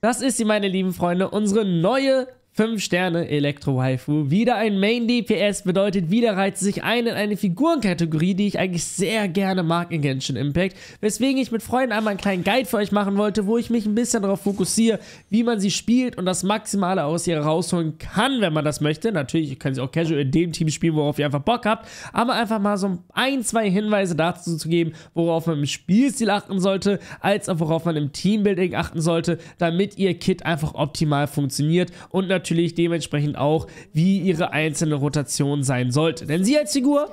Das ist sie, meine lieben Freunde, unsere neue 5 Sterne Elektro-Waifu. Wieder ein Main-DPS bedeutet, wieder reizt sich ein in eine Figurenkategorie, die ich eigentlich sehr gerne mag in Genshin Impact. Weswegen ich mit Freunden einmal einen kleinen Guide für euch machen wollte, wo ich mich ein bisschen darauf fokussiere, wie man sie spielt und das Maximale aus ihr rausholen kann, wenn man das möchte. Natürlich kann sie auch casual in dem Team spielen, worauf ihr einfach Bock habt. Aber einfach mal so ein, zwei Hinweise dazu zu geben, worauf man im Spielstil achten sollte, als auch worauf man im Teambuilding achten sollte, damit ihr Kit einfach optimal funktioniert und natürlich natürlich dementsprechend auch, wie ihre einzelne Rotation sein sollte. Denn sie als Figur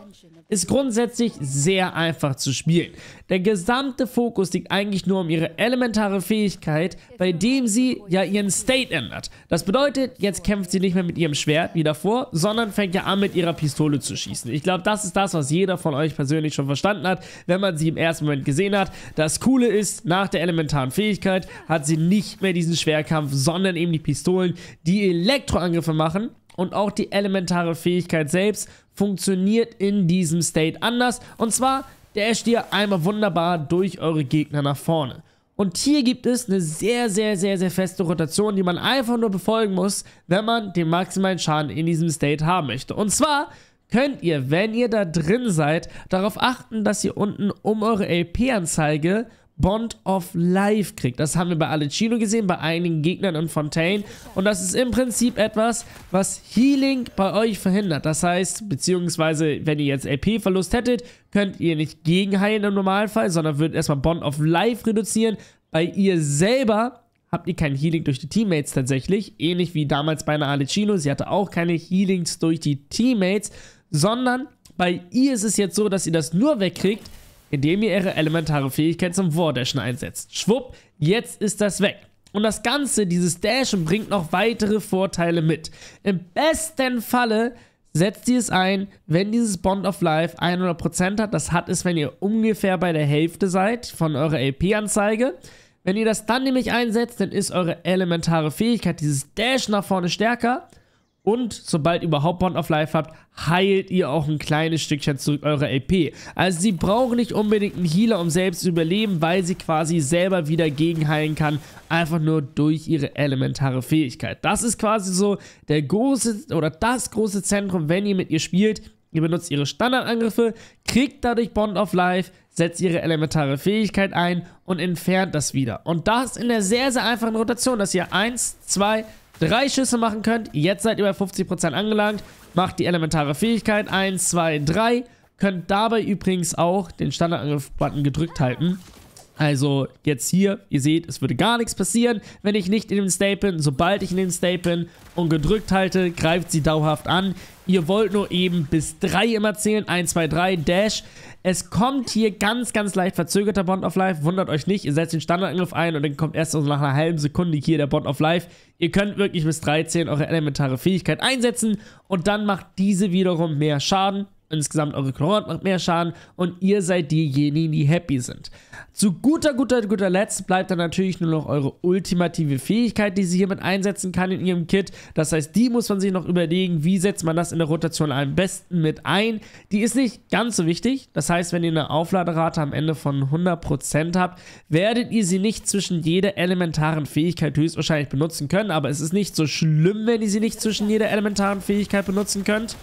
ist grundsätzlich sehr einfach zu spielen. Der gesamte Fokus liegt eigentlich nur um ihre elementare Fähigkeit, bei dem sie ja ihren State ändert. Das bedeutet, jetzt kämpft sie nicht mehr mit ihrem Schwert wie davor, sondern fängt ja an, mit ihrer Pistole zu schießen. Ich glaube, das ist das, was jeder von euch persönlich schon verstanden hat, wenn man sie im ersten Moment gesehen hat. Das Coole ist, nach der elementaren Fähigkeit hat sie nicht mehr diesen Schwerkampf, sondern eben die Pistolen, die ihr Elektroangriffe machen und auch die elementare Fähigkeit selbst funktioniert in diesem State anders. Und zwar dasht ihr einmal wunderbar durch eure Gegner nach vorne. Und hier gibt es eine sehr, sehr, sehr, sehr feste Rotation, die man einfach nur befolgen muss, wenn man den maximalen Schaden in diesem State haben möchte. Und zwar könnt ihr, wenn ihr da drin seid, darauf achten, dass ihr unten um eure LP-Anzeige Bond of Life kriegt. Das haben wir bei Alicino gesehen, bei einigen Gegnern in Fontaine. Und das ist im Prinzip etwas, was Healing bei euch verhindert. Das heißt, beziehungsweise, wenn ihr jetzt LP-Verlust hättet, könnt ihr nicht gegenheilen im Normalfall, sondern würdet erstmal Bond of Life reduzieren. Bei ihr selber habt ihr kein Healing durch die Teammates tatsächlich. Ähnlich wie damals bei einer Alicino. Sie hatte auch keine Healings durch die Teammates, sondern bei ihr ist es jetzt so, dass ihr das nur wegkriegt, indem ihr ihre elementare Fähigkeit zum Vordashen einsetzt. Schwupp, jetzt ist das weg. Und das Ganze, dieses Dashen, bringt noch weitere Vorteile mit. Im besten Falle setzt ihr es ein, wenn dieses Bond of Life 100% hat. Das hat es, wenn ihr ungefähr bei der Hälfte seid von eurer AP-Anzeige. Wenn ihr das dann nämlich einsetzt, dann ist eure elementare Fähigkeit, dieses Dash nach vorne stärker. Und sobald ihr überhaupt Bond of Life habt, heilt ihr auch ein kleines Stückchen zurück eure LP. Also sie brauchen nicht unbedingt einen Healer, um selbst zu überleben, weil sie quasi selber wieder gegenheilen kann. Einfach nur durch ihre elementare Fähigkeit. Das ist quasi so der große oder das große Zentrum, wenn ihr mit ihr spielt. Ihr benutzt ihre Standardangriffe, kriegt dadurch Bond of Life, setzt ihre elementare Fähigkeit ein und entfernt das wieder. Und das in der sehr, sehr einfachen Rotation, dass ihr 1, 2, 3, drei Schüsse machen könnt. Jetzt seid ihr bei 50% angelangt. Macht die elementare Fähigkeit. 1, 2, 3. Könnt dabei übrigens auch den Standardangriff-Button gedrückt halten. Also jetzt hier, ihr seht, es würde gar nichts passieren, wenn ich nicht in den State bin. Sobald ich in den State bin und gedrückt halte, greift sie dauerhaft an. Ihr wollt nur eben bis 3 immer zählen. 1, 2, 3, Dash. Es kommt hier ganz, ganz leicht verzögerter Bond of Life. Wundert euch nicht, ihr setzt den Standardangriff ein und dann kommt erst nach einer halben Sekunde hier der Bond of Life. Ihr könnt wirklich bis 13 eure elementare Fähigkeit einsetzen und dann macht diese wiederum mehr Schaden insgesamt eure Konkurrenz macht mehr Schaden und ihr seid diejenigen, die happy sind. Zu guter, guter, guter Letzt bleibt dann natürlich nur noch eure ultimative Fähigkeit, die sie hiermit einsetzen kann in ihrem Kit. Das heißt, die muss man sich noch überlegen, wie setzt man das in der Rotation am besten mit ein. Die ist nicht ganz so wichtig. Das heißt, wenn ihr eine Aufladerate am Ende von 100% habt, werdet ihr sie nicht zwischen jeder elementaren Fähigkeit höchstwahrscheinlich benutzen können. Aber es ist nicht so schlimm, wenn ihr sie nicht zwischen jeder elementaren Fähigkeit benutzen könnt.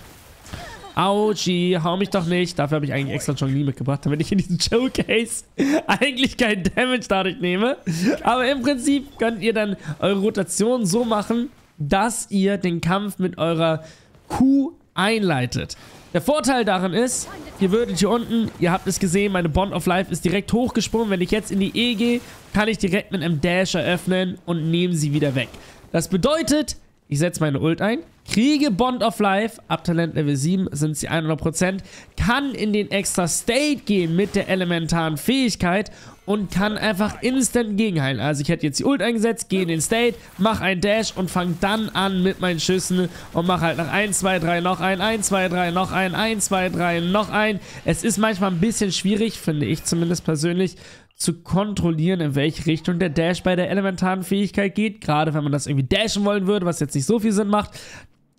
Auchi, hau mich doch nicht. Dafür habe ich eigentlich extra Chong Li mitgebracht, damit ich in diesem Showcase eigentlich keinen Damage dadurch nehme. Aber im Prinzip könnt ihr dann eure Rotation so machen, dass ihr den Kampf mit eurer Q einleitet. Der Vorteil daran ist, ihr würdet hier unten, ihr habt es gesehen, meine Bond of Life ist direkt hochgesprungen. Wenn ich jetzt in die E gehe, kann ich direkt mit einem Dash eröffnen und nehme sie wieder weg. Das bedeutet, ich setze meine Ult ein, Kriege Bond of Life, ab Talent Level 7 sind sie 100%, kann in den extra State gehen mit der elementaren Fähigkeit und kann einfach instant gegenheilen. Also ich hätte jetzt die Ult eingesetzt, gehe in den State, mache einen Dash und fange dann an mit meinen Schüssen und mache halt nach 1, 2, 3 noch ein, 1, 2, 3 noch ein, 1, 2, 3 noch ein. Es ist manchmal ein bisschen schwierig, finde ich zumindest persönlich, zu kontrollieren, in welche Richtung der Dash bei der elementaren Fähigkeit geht. Gerade wenn man das irgendwie dashen wollen würde, was jetzt nicht so viel Sinn macht,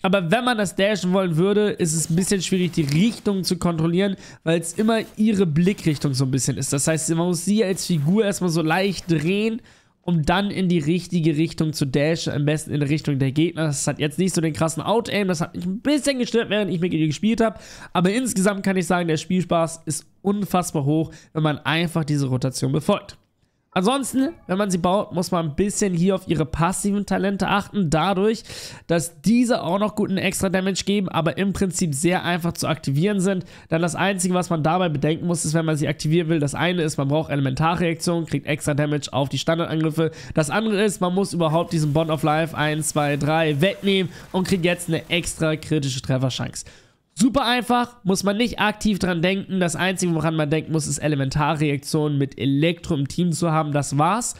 aber wenn man das dashen wollen würde, ist es ein bisschen schwierig, die Richtung zu kontrollieren, weil es immer ihre Blickrichtung so ein bisschen ist. Das heißt, man muss sie als Figur erstmal so leicht drehen, um dann in die richtige Richtung zu dashen, am besten in Richtung der Gegner. Das hat jetzt nicht so den krassen Out-Aim, das hat mich ein bisschen gestört, während ich mit ihr gespielt habe. Aber insgesamt kann ich sagen, der Spielspaß ist unfassbar hoch, wenn man einfach diese Rotation befolgt. Ansonsten, wenn man sie baut, muss man ein bisschen hier auf ihre passiven Talente achten, dadurch, dass diese auch noch guten extra Damage geben, aber im Prinzip sehr einfach zu aktivieren sind. Dann das Einzige, was man dabei bedenken muss, ist, wenn man sie aktivieren will, das eine ist, man braucht Elementarreaktionen, kriegt extra Damage auf die Standardangriffe. Das andere ist, man muss überhaupt diesen Bond of Life 1, 2, 3 wegnehmen und kriegt jetzt eine extra kritische Trefferchance. Super einfach, muss man nicht aktiv dran denken. Das Einzige, woran man denken muss, ist Elementarreaktionen mit Elektro im Team zu haben. Das war's.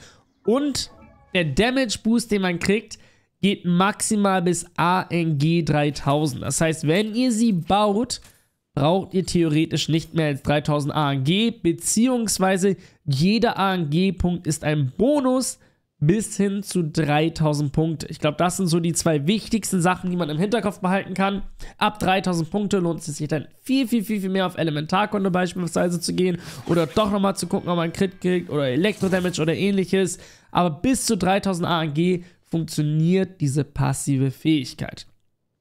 Und der Damage Boost, den man kriegt, geht maximal bis ANG 3000. Das heißt, wenn ihr sie baut, braucht ihr theoretisch nicht mehr als 3000 ANG, beziehungsweise jeder ANG-Punkt ist ein Bonus, bis hin zu 3000 Punkte. Ich glaube, das sind so die zwei wichtigsten Sachen, die man im Hinterkopf behalten kann. Ab 3000 Punkte lohnt es sich dann viel, viel, viel, viel mehr auf Elementarkunde beispielsweise zu gehen oder doch nochmal zu gucken, ob man einen Crit kriegt oder Elektro-Damage oder ähnliches. Aber bis zu 3000 ANG funktioniert diese passive Fähigkeit.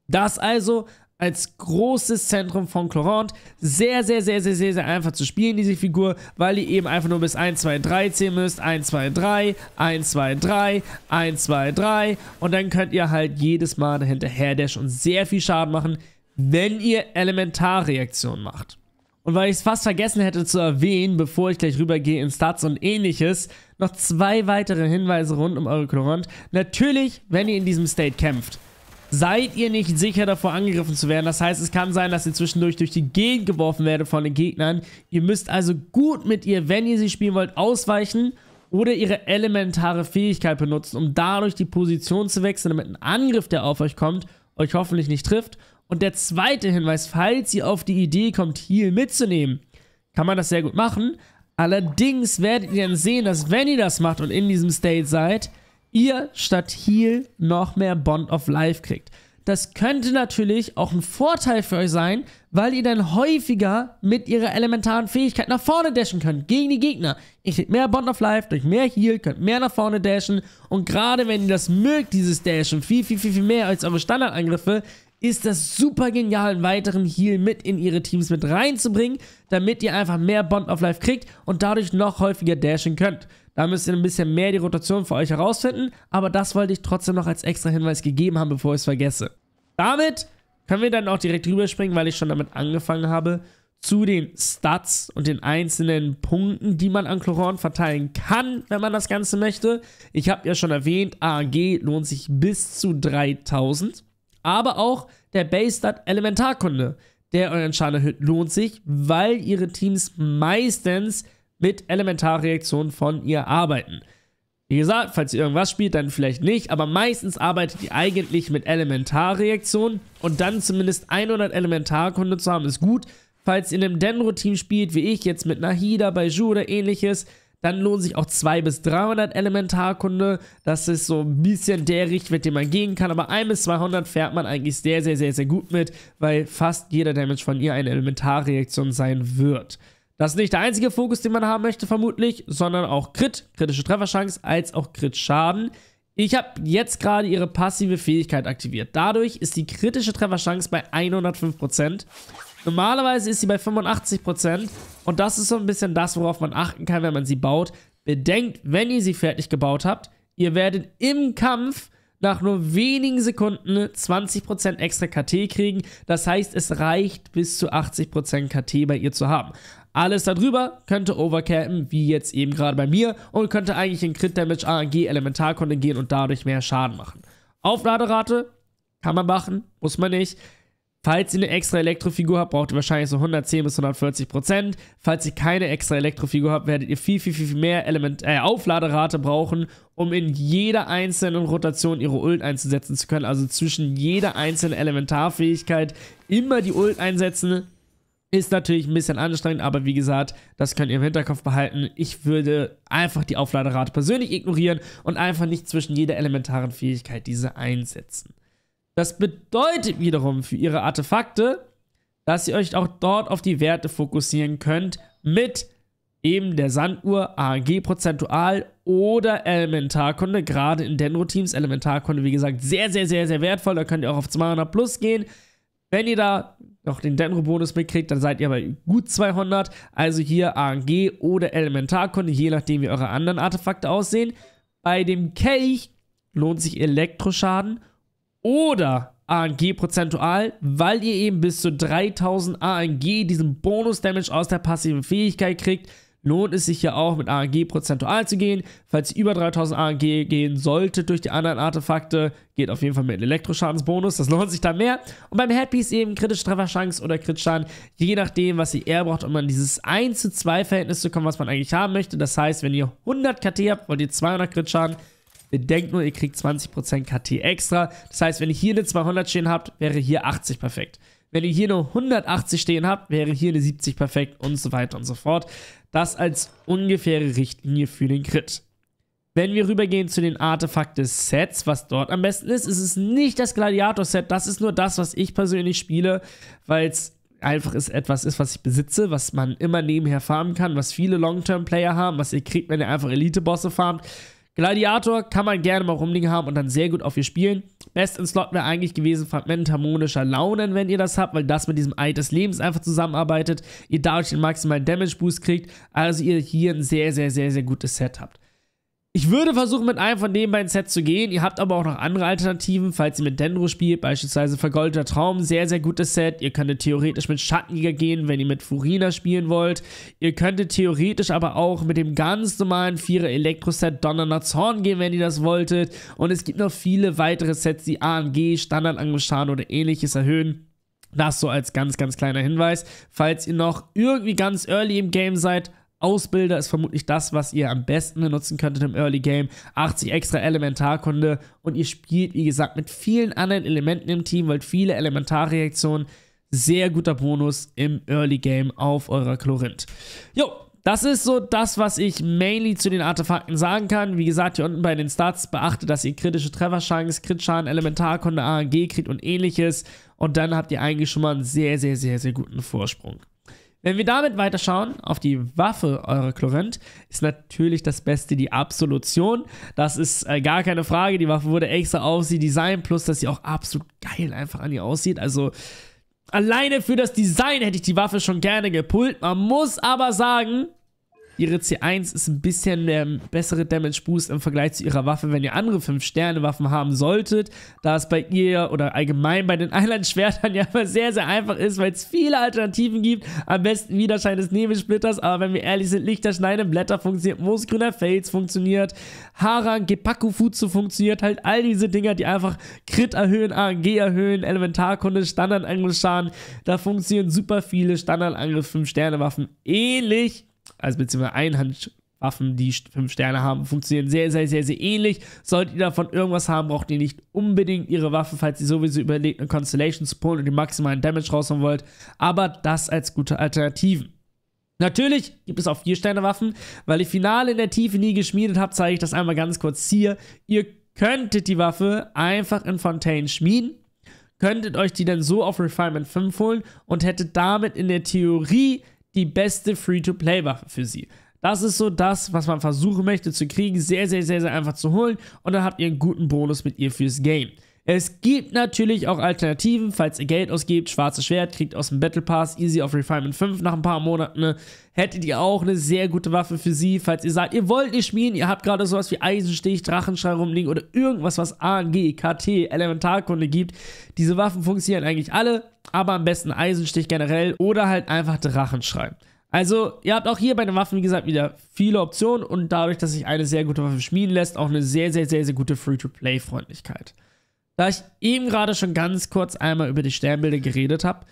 Das also als großes Zentrum von Chlorant. Sehr, sehr, sehr, sehr, sehr, sehr einfach zu spielen, diese Figur, weil ihr eben einfach nur bis 1, 2, 3 zählen müsst. 1, 2, 3, 1, 2, 3, 1, 2, 3. Und dann könnt ihr halt jedes Mal dahinter dashen und sehr viel Schaden machen, wenn ihr Elementarreaktionen macht. Und weil ich es fast vergessen hätte zu erwähnen, bevor ich gleich rübergehe in Stats und ähnliches, noch zwei weitere Hinweise rund um eure Chlorant. Natürlich, wenn ihr in diesem State kämpft seid ihr nicht sicher davor angegriffen zu werden. Das heißt, es kann sein, dass ihr zwischendurch durch die Gegend geworfen werdet von den Gegnern. Ihr müsst also gut mit ihr, wenn ihr sie spielen wollt, ausweichen oder ihre elementare Fähigkeit benutzen, um dadurch die Position zu wechseln, damit ein Angriff, der auf euch kommt, euch hoffentlich nicht trifft. Und der zweite Hinweis, falls ihr auf die Idee kommt, Heal mitzunehmen, kann man das sehr gut machen. Allerdings werdet ihr dann sehen, dass wenn ihr das macht und in diesem State seid, ihr statt Heal noch mehr Bond of Life kriegt. Das könnte natürlich auch ein Vorteil für euch sein, weil ihr dann häufiger mit ihrer elementaren Fähigkeit nach vorne dashen könnt gegen die Gegner. Ihr kriegt mehr Bond of Life, durch mehr Heal, könnt mehr nach vorne dashen und gerade wenn ihr das mögt, dieses Dashen, viel, viel, viel, viel mehr als eure Standardangriffe, ist das super genial, einen weiteren Heal mit in ihre Teams mit reinzubringen, damit ihr einfach mehr Bond of Life kriegt und dadurch noch häufiger dashen könnt. Da müsst ihr ein bisschen mehr die Rotation für euch herausfinden, aber das wollte ich trotzdem noch als extra Hinweis gegeben haben, bevor ich es vergesse. Damit können wir dann auch direkt rüberspringen, weil ich schon damit angefangen habe, zu den Stats und den einzelnen Punkten, die man an Chloron verteilen kann, wenn man das Ganze möchte. Ich habe ja schon erwähnt, AG lohnt sich bis zu 3000, aber auch der Base-Stat Elementarkunde der euren Schaden erhöht, lohnt sich, weil ihre Teams meistens mit Elementarreaktionen von ihr arbeiten. Wie gesagt, falls ihr irgendwas spielt, dann vielleicht nicht, aber meistens arbeitet ihr eigentlich mit Elementarreaktionen und dann zumindest 100 Elementarkunde zu haben, ist gut. Falls ihr in einem Denro-Team spielt, wie ich jetzt mit Nahida, Baiju oder ähnliches, dann lohnt sich auch 200 bis 300 Elementarkunde. Das ist so ein bisschen der Richtwert, den man gehen kann. Aber 1 bis 200 fährt man eigentlich sehr, sehr, sehr, sehr gut mit, weil fast jeder Damage von ihr eine Elementarreaktion sein wird. Das ist nicht der einzige Fokus, den man haben möchte, vermutlich, sondern auch Crit, kritische Trefferchance, als auch Crit-Schaden. Ich habe jetzt gerade ihre passive Fähigkeit aktiviert. Dadurch ist die kritische Trefferchance bei 105%. Normalerweise ist sie bei 85% und das ist so ein bisschen das, worauf man achten kann, wenn man sie baut. Bedenkt, wenn ihr sie fertig gebaut habt, ihr werdet im Kampf nach nur wenigen Sekunden 20% extra KT kriegen. Das heißt, es reicht bis zu 80% KT bei ihr zu haben. Alles darüber könnte overcappen, wie jetzt eben gerade bei mir, und könnte eigentlich in Crit Damage ANG elementar kontingieren und dadurch mehr Schaden machen. Aufladerate kann man machen, muss man nicht. Falls ihr eine extra Elektrofigur habt, braucht ihr wahrscheinlich so 110 bis 140 Prozent. Falls ihr keine extra Elektrofigur habt, werdet ihr viel, viel, viel mehr Element äh, Aufladerate brauchen, um in jeder einzelnen Rotation ihre Ult einzusetzen zu können. Also zwischen jeder einzelnen Elementarfähigkeit immer die Ult einsetzen, ist natürlich ein bisschen anstrengend, aber wie gesagt, das könnt ihr im Hinterkopf behalten. Ich würde einfach die Aufladerate persönlich ignorieren und einfach nicht zwischen jeder elementaren Fähigkeit diese einsetzen. Das bedeutet wiederum für ihre Artefakte, dass ihr euch auch dort auf die Werte fokussieren könnt mit eben der Sanduhr, AG prozentual oder Elementarkunde. Gerade in Dendro-Teams Elementarkunde, wie gesagt, sehr, sehr, sehr, sehr wertvoll. Da könnt ihr auch auf 200 plus gehen. Wenn ihr da noch den Denro-Bonus mitkriegt, dann seid ihr bei gut 200. Also hier ANG oder Elementarkunde, je nachdem wie eure anderen Artefakte aussehen. Bei dem Kelch lohnt sich Elektroschaden oder ANG prozentual, weil ihr eben bis zu 3000 ANG diesen Bonus-Damage aus der passiven Fähigkeit kriegt lohnt es sich ja auch mit ARG prozentual zu gehen. Falls ihr über 3000 ARG gehen solltet durch die anderen Artefakte, geht auf jeden Fall mit einem Elektroschadensbonus, das lohnt sich dann mehr. Und beim Headpiece eben kritische Trefferchance oder Kritschaden, je nachdem, was ihr eher braucht, um an dieses 1 zu 2 Verhältnis zu kommen, was man eigentlich haben möchte. Das heißt, wenn ihr 100 KT habt, wollt ihr 200 Kritschaden. Bedenkt nur, ihr kriegt 20% KT extra. Das heißt, wenn ihr hier eine 200 stehen habt, wäre hier 80 perfekt. Wenn ihr hier nur 180 stehen habt, wäre hier eine 70 perfekt und so weiter und so fort. Das als ungefähre Richtlinie für den Crit. Wenn wir rübergehen zu den Artefakte-Sets, was dort am besten ist, ist es nicht das Gladiator-Set. Das ist nur das, was ich persönlich spiele, weil es einfach ist etwas ist, was ich besitze, was man immer nebenher farmen kann, was viele Long-Term-Player haben, was ihr kriegt, wenn ihr einfach Elite-Bosse farmt. Gladiator kann man gerne mal rumliegen haben und dann sehr gut auf ihr spielen. Best in Slot wäre eigentlich gewesen Fragment harmonischer Launen, wenn ihr das habt, weil das mit diesem Ei des Lebens einfach zusammenarbeitet, ihr dadurch den maximalen Damage Boost kriegt, also ihr hier ein sehr, sehr, sehr, sehr gutes Set habt. Ich würde versuchen, mit einem von den beiden Sets zu gehen. Ihr habt aber auch noch andere Alternativen, falls ihr mit Dendro spielt, beispielsweise Vergoldeter Traum, sehr, sehr gutes Set. Ihr könntet theoretisch mit Schattenjäger gehen, wenn ihr mit Furina spielen wollt. Ihr könntet theoretisch aber auch mit dem ganz normalen Vierer Elektro-Set Donnernder Zorn gehen, wenn ihr das wolltet. Und es gibt noch viele weitere Sets, die AMG, Standardangelschaden oder ähnliches erhöhen. Das so als ganz, ganz kleiner Hinweis. Falls ihr noch irgendwie ganz early im Game seid, Ausbilder ist vermutlich das, was ihr am besten benutzen könntet im Early Game. 80 extra Elementarkunde und ihr spielt, wie gesagt, mit vielen anderen Elementen im Team, weil viele Elementarreaktionen sehr guter Bonus im Early Game auf eurer Chlorinth. Jo, das ist so das, was ich mainly zu den Artefakten sagen kann. Wie gesagt, hier unten bei den Stats beachtet, dass ihr kritische Trefferchancen, Kritschaden, Elementarkunde, ANG kriegt und ähnliches. Und dann habt ihr eigentlich schon mal einen sehr, sehr, sehr, sehr guten Vorsprung. Wenn wir damit weiterschauen auf die Waffe eurer Chlorent, ist natürlich das Beste die Absolution. Das ist äh, gar keine Frage. Die Waffe wurde extra auf sie designt, plus dass sie auch absolut geil einfach an ihr aussieht. Also alleine für das Design hätte ich die Waffe schon gerne gepult. Man muss aber sagen, ihre C1 ist ein bisschen der bessere Damage Boost im Vergleich zu ihrer Waffe, wenn ihr andere 5-Sterne-Waffen haben solltet, da es bei ihr oder allgemein bei den Island-Schwertern ja immer sehr, sehr einfach ist, weil es viele Alternativen gibt. Am besten Widerschein des Nebensplitters, aber wenn wir ehrlich sind, Lichterschneide, Blätter funktioniert, Moosgrüner Fels funktioniert, Harang, Gepaku Futsu funktioniert, halt all diese Dinger, die einfach Crit erhöhen, ANG erhöhen, Elementarkunde, Standardangriff, da funktionieren super viele Standardangriff 5-Sterne-Waffen ähnlich also beziehungsweise Einhandwaffen, die fünf Sterne haben, funktionieren sehr, sehr, sehr, sehr ähnlich. Solltet ihr davon irgendwas haben, braucht ihr nicht unbedingt ihre Waffe, falls ihr sowieso überlegt, eine Constellation zu pullen und den maximalen Damage raushauen wollt. Aber das als gute Alternativen. Natürlich gibt es auch 4-Sterne-Waffen, weil ich Finale in der Tiefe nie geschmiedet habe, zeige ich das einmal ganz kurz hier. Ihr könntet die Waffe einfach in Fontaine schmieden, könntet euch die dann so auf Refinement 5 holen und hättet damit in der Theorie die beste Free-to-Play-Waffe für sie. Das ist so das, was man versuchen möchte zu kriegen, sehr, sehr, sehr, sehr einfach zu holen und dann habt ihr einen guten Bonus mit ihr fürs Game. Es gibt natürlich auch Alternativen, falls ihr Geld ausgibt, schwarzes Schwert, kriegt aus dem Battle Pass, easy auf Refinement 5 nach ein paar Monaten, ne, hättet ihr auch eine sehr gute Waffe für sie, falls ihr sagt, ihr wollt nicht schmieden, ihr habt gerade sowas wie Eisenstich, Drachenschrei rumliegen oder irgendwas, was ANG, e KT, Elementarkunde gibt. Diese Waffen funktionieren eigentlich alle, aber am besten Eisenstich generell oder halt einfach Drachenschrei. Also, ihr habt auch hier bei den Waffen, wie gesagt, wieder viele Optionen und dadurch, dass sich eine sehr gute Waffe schmieden lässt, auch eine sehr, sehr, sehr, sehr gute Free-to-Play-Freundlichkeit. Da ich eben gerade schon ganz kurz einmal über die Sternbilder geredet habe,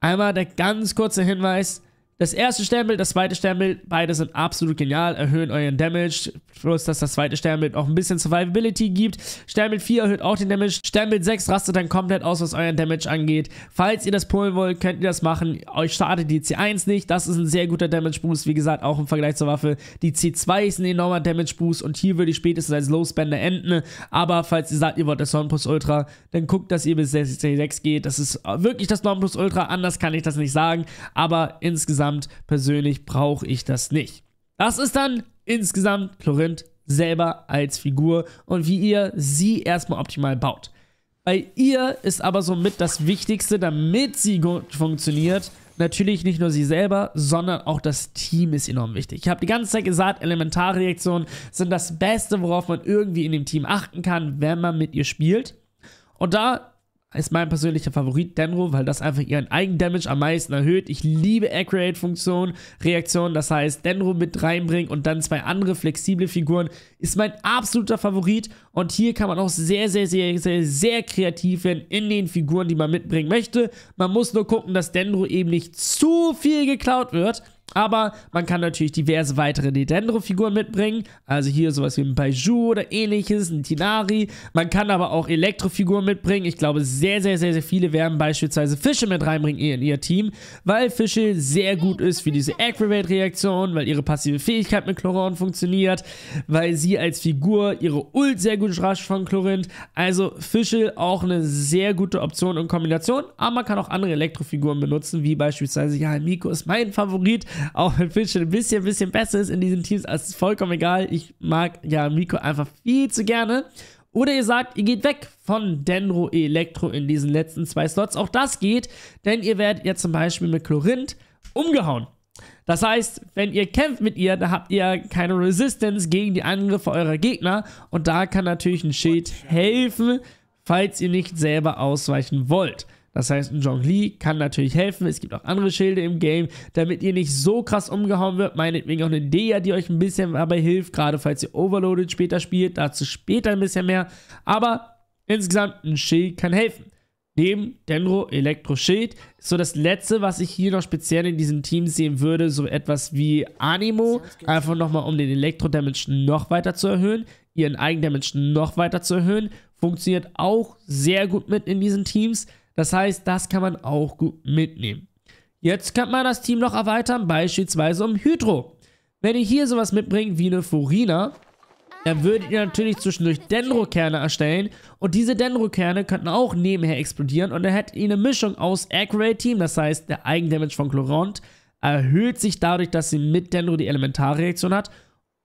einmal der ganz kurze Hinweis, das erste Sternbild, das zweite Sternbild, beide sind absolut genial, erhöhen euren Damage, bloß dass das zweite Sternbild auch ein bisschen Survivability gibt. Sternbild 4 erhöht auch den Damage, Sternbild 6 rastet dann komplett aus, was euren Damage angeht. Falls ihr das pullen wollt, könnt ihr das machen, euch startet die C1 nicht, das ist ein sehr guter Damage Boost, wie gesagt, auch im Vergleich zur Waffe. Die C2 ist ein enormer Damage Boost und hier würde ich spätestens als Low Spender enden, aber falls ihr sagt, ihr wollt das Nonplus Ultra, dann guckt, dass ihr bis C6 geht, das ist wirklich das Nonplus Ultra, anders kann ich das nicht sagen, aber insgesamt insgesamt persönlich brauche ich das nicht. Das ist dann insgesamt Chlorinth selber als Figur und wie ihr sie erstmal optimal baut. Bei ihr ist aber somit das Wichtigste, damit sie gut funktioniert, natürlich nicht nur sie selber, sondern auch das Team ist enorm wichtig. Ich habe die ganze Zeit gesagt, Elementarreaktionen sind das Beste, worauf man irgendwie in dem Team achten kann, wenn man mit ihr spielt. Und da ist mein persönlicher Favorit Denro, weil das einfach ihren eigenen Damage am meisten erhöht. Ich liebe Accurate-Funktion, Reaktion, das heißt Denro mit reinbringen und dann zwei andere flexible Figuren, ist mein absoluter Favorit. Und hier kann man auch sehr, sehr, sehr, sehr, sehr kreativ werden in den Figuren, die man mitbringen möchte. Man muss nur gucken, dass Denro eben nicht zu viel geklaut wird, aber man kann natürlich diverse weitere Nintendo-Figuren mitbringen. Also hier sowas wie ein Baiju oder ähnliches, ein Tinari. Man kann aber auch Elektro-Figuren mitbringen. Ich glaube, sehr, sehr, sehr, sehr viele werden beispielsweise Fische mit reinbringen in ihr Team, weil Fische sehr gut ist für diese Aggravate-Reaktion, weil ihre passive Fähigkeit mit Chloron funktioniert, weil sie als Figur ihre Ult sehr gut rasch von Chlorin. Also Fische auch eine sehr gute Option und Kombination. Aber man kann auch andere Elektro-Figuren benutzen, wie beispielsweise, ja, Miko ist mein Favorit auch wenn Fitch ein bisschen, bisschen besser ist in diesen Teams, also ist es vollkommen egal. Ich mag ja Miko einfach viel zu gerne. Oder ihr sagt, ihr geht weg von Dendro Elektro in diesen letzten zwei Slots. Auch das geht, denn ihr werdet ja zum Beispiel mit Chlorinth umgehauen. Das heißt, wenn ihr kämpft mit ihr, dann habt ihr keine Resistance gegen die Angriffe eurer Gegner. Und da kann natürlich ein Schild helfen, falls ihr nicht selber ausweichen wollt. Das heißt, Zhong Li kann natürlich helfen. Es gibt auch andere Schilde im Game, damit ihr nicht so krass umgehauen wird. Meinetwegen auch eine Dea, die euch ein bisschen dabei hilft, gerade falls ihr Overloaded später spielt. Dazu später ein bisschen mehr. Aber insgesamt ein Schild kann helfen. Neben Dendro Elektro Schild. so das letzte, was ich hier noch speziell in diesem Team sehen würde, so etwas wie Animo, einfach nochmal um den Elektro-Damage noch weiter zu erhöhen, ihren Eigen-Damage noch weiter zu erhöhen, funktioniert auch sehr gut mit in diesen Teams, das heißt, das kann man auch gut mitnehmen. Jetzt kann man das Team noch erweitern, beispielsweise um Hydro. Wenn ihr hier sowas mitbringt wie eine Furina, dann würdet ihr natürlich zwischendurch Dendrokerne erstellen und diese Dendrokerne könnten auch nebenher explodieren und dann hättet ihr eine Mischung aus Accurate Team, das heißt der Eigendamage von Chlorant erhöht sich dadurch, dass sie mit Dendro die Elementarreaktion hat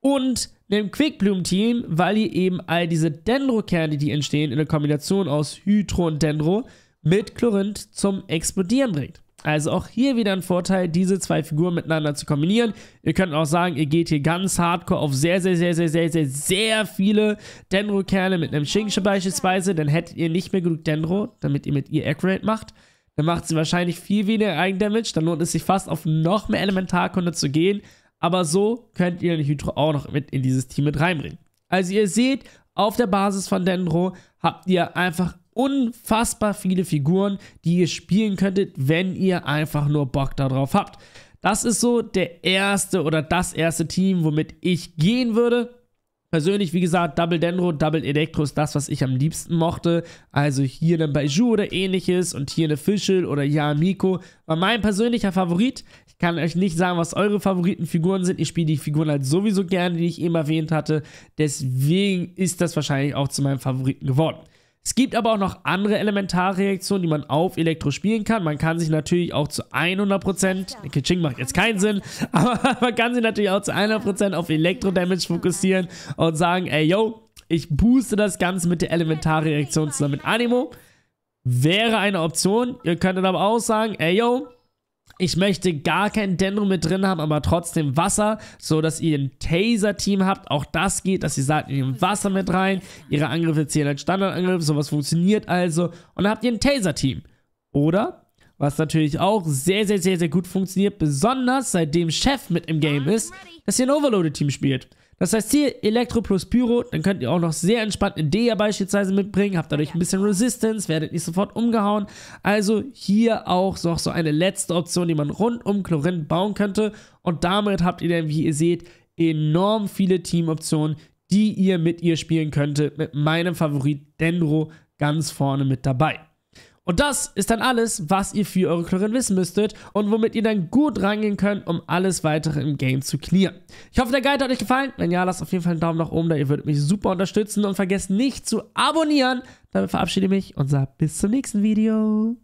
und einem Quickbloom-Team, weil ihr eben all diese Dendrokerne, die entstehen, in der Kombination aus Hydro und Dendro, mit Chlorinth zum Explodieren bringt. Also auch hier wieder ein Vorteil, diese zwei Figuren miteinander zu kombinieren. Ihr könnt auch sagen, ihr geht hier ganz hardcore auf sehr, sehr, sehr, sehr, sehr, sehr, sehr viele Dendro-Kerle mit einem Shinksha beispielsweise. Dann hättet ihr nicht mehr genug Dendro, damit ihr mit ihr Accurate macht. Dann macht sie wahrscheinlich viel weniger Eigendamage. Dann lohnt es sich fast auf noch mehr Elementarkunde zu gehen. Aber so könnt ihr den Hydro auch noch mit in dieses Team mit reinbringen. Also ihr seht, auf der Basis von Dendro habt ihr einfach unfassbar viele Figuren, die ihr spielen könntet, wenn ihr einfach nur Bock darauf habt. Das ist so der erste oder das erste Team, womit ich gehen würde. Persönlich, wie gesagt, Double Dendro, Double Electro ist das, was ich am liebsten mochte. Also hier dann Baiju oder ähnliches und hier eine Fischel oder Yamiko war mein persönlicher Favorit. Ich kann euch nicht sagen, was eure Favoritenfiguren sind. Ich spiele die Figuren halt sowieso gerne, die ich eben erwähnt hatte. Deswegen ist das wahrscheinlich auch zu meinem Favoriten geworden. Es gibt aber auch noch andere Elementarreaktionen, die man auf Elektro spielen kann. Man kann sich natürlich auch zu 100%, Kitsching macht jetzt keinen Sinn, aber man kann sich natürlich auch zu 100% auf Elektro-Damage fokussieren und sagen, ey, yo, ich booste das Ganze mit der Elementarreaktion zusammen mit Animo. Wäre eine Option. Ihr könntet aber auch sagen, ey, yo, ich möchte gar kein Dendro mit drin haben, aber trotzdem Wasser, so dass ihr ein Taser-Team habt. Auch das geht, dass ihr sagt, ihr nehmt Wasser mit rein. Ihre Angriffe zählen als Standardangriffe, sowas funktioniert also. Und dann habt ihr ein Taser-Team. Oder, was natürlich auch sehr, sehr, sehr, sehr gut funktioniert, besonders seitdem Chef mit im Game ist, dass ihr ein Overloaded-Team spielt. Das heißt hier Elektro plus Pyro, dann könnt ihr auch noch sehr entspannt eine Dea beispielsweise mitbringen, habt dadurch ein bisschen Resistance, werdet nicht sofort umgehauen. Also hier auch noch so eine letzte Option, die man rund um Chlorin bauen könnte. Und damit habt ihr dann, wie ihr seht, enorm viele Teamoptionen, die ihr mit ihr spielen könntet. Mit meinem Favorit Dendro ganz vorne mit dabei. Und das ist dann alles, was ihr für eure Knochen wissen müsstet und womit ihr dann gut rangehen könnt, um alles weitere im Game zu clearen. Ich hoffe, der Guide hat euch gefallen. Wenn ja, lasst auf jeden Fall einen Daumen nach oben da. Ihr würdet mich super unterstützen und vergesst nicht zu abonnieren. Damit verabschiede ich mich und sage bis zum nächsten Video.